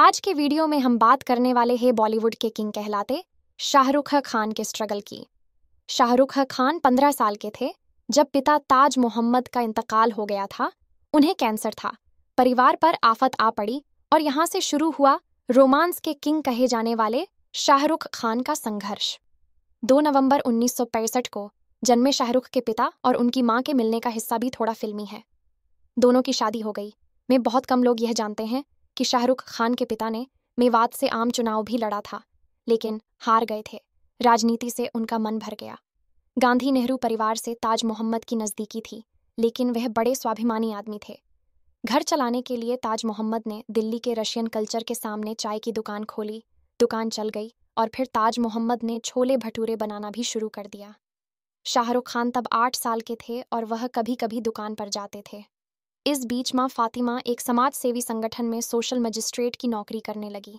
आज के वीडियो में हम बात करने वाले हैं बॉलीवुड के किंग कहलाते शाहरुख खान के स्ट्रगल की शाहरुख खान पंद्रह साल के थे जब पिता ताज मोहम्मद का इंतकाल हो गया था उन्हें कैंसर था परिवार पर आफत आ पड़ी और यहाँ से शुरू हुआ रोमांस के किंग कहे जाने वाले शाहरुख खान का संघर्ष दो नवंबर 1965 को जन्मे शाहरुख के पिता और उनकी माँ के मिलने का हिस्सा भी थोड़ा फिल्मी है दोनों की शादी हो गई में बहुत कम लोग यह जानते हैं कि शाहरुख खान के पिता ने मेवात से आम चुनाव भी लड़ा था लेकिन हार गए थे राजनीति से उनका मन भर गया गांधी नेहरू परिवार से ताज मोहम्मद की नज़दीकी थी लेकिन वह बड़े स्वाभिमानी आदमी थे घर चलाने के लिए ताज मोहम्मद ने दिल्ली के रशियन कल्चर के सामने चाय की दुकान खोली दुकान चल गई और फिर ताज मोहम्मद ने छोले भटूरे बनाना भी शुरू कर दिया शाहरुख खान तब आठ साल के थे और वह कभी कभी दुकान पर जाते थे इस बीच माँ फातिमा एक समाज सेवी संगठन में सोशल मजिस्ट्रेट की नौकरी करने लगी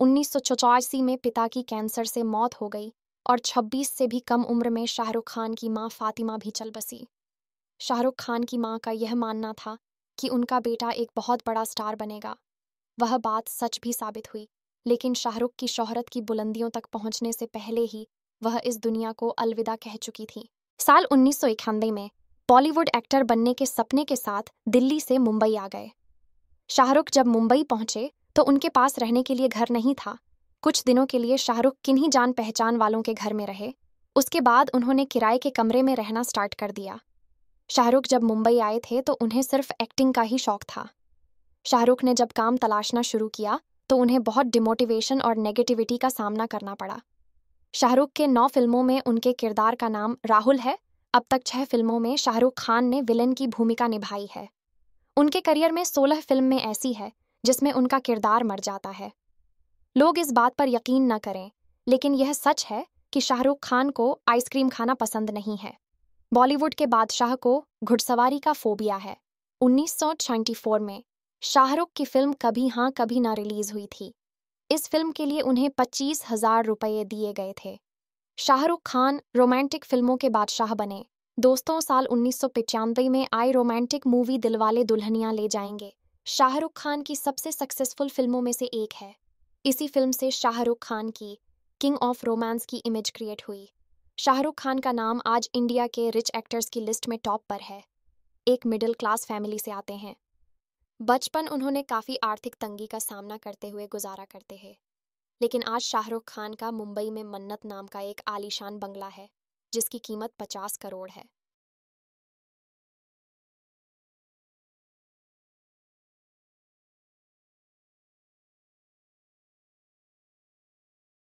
उन्नीस में पिता की कैंसर से मौत हो गई और 26 से भी कम उम्र में शाहरुख खान की माँ फातिमा भी चल बसी शाहरुख खान की माँ का यह मानना था कि उनका बेटा एक बहुत बड़ा स्टार बनेगा वह बात सच भी साबित हुई लेकिन शाहरुख की शोहरत की बुलंदियों तक पहुंचने से पहले ही वह इस दुनिया को अलविदा कह चुकी थी साल उन्नीस में बॉलीवुड एक्टर बनने के सपने के साथ दिल्ली से मुंबई आ गए शाहरुख जब मुंबई पहुंचे तो उनके पास रहने के लिए घर नहीं था कुछ दिनों के लिए शाहरुख किन्हीं जान पहचान वालों के घर में रहे उसके बाद उन्होंने किराए के कमरे में रहना स्टार्ट कर दिया शाहरुख जब मुंबई आए थे तो उन्हें सिर्फ एक्टिंग का ही शौक था शाहरुख ने जब काम तलाशना शुरू किया तो उन्हें बहुत डिमोटिवेशन और नेगेटिविटी का सामना करना पड़ा शाहरुख के नौ फिल्मों में उनके किरदार का नाम राहुल है अब तक छह फिल्मों में शाहरुख खान ने विलेन की भूमिका निभाई है उनके करियर में सोलह फिल्म में ऐसी है जिसमें उनका किरदार मर जाता है लोग इस बात पर यकीन न करें लेकिन यह सच है कि शाहरुख खान को आइसक्रीम खाना पसंद नहीं है बॉलीवुड के बादशाह को घुड़सवारी का फोबिया है 1994 में शाहरुख की फिल्म कभी हाँ कभी ना रिलीज हुई थी इस फिल्म के लिए उन्हें पच्चीस हजार रुपये दिए गए थे शाहरुख खान रोमांटिक फिल्मों के बादशाह बने दोस्तों साल उन्नीस में आई रोमांटिक मूवी दिलवाले दुल्हनिया ले जाएंगे शाहरुख खान की सबसे सक्सेसफुल फिल्मों में से एक है इसी फिल्म से शाहरुख खान की किंग ऑफ रोमांस की इमेज क्रिएट हुई शाहरुख खान का नाम आज इंडिया के रिच एक्टर्स की लिस्ट में टॉप पर है एक मिडिल क्लास फैमिली से आते हैं बचपन उन्होंने काफ़ी आर्थिक तंगी का सामना करते हुए गुजारा करते हैं लेकिन आज शाहरुख खान का मुंबई में मन्नत नाम का एक आलीशान बंगला है जिसकी कीमत पचास करोड़ है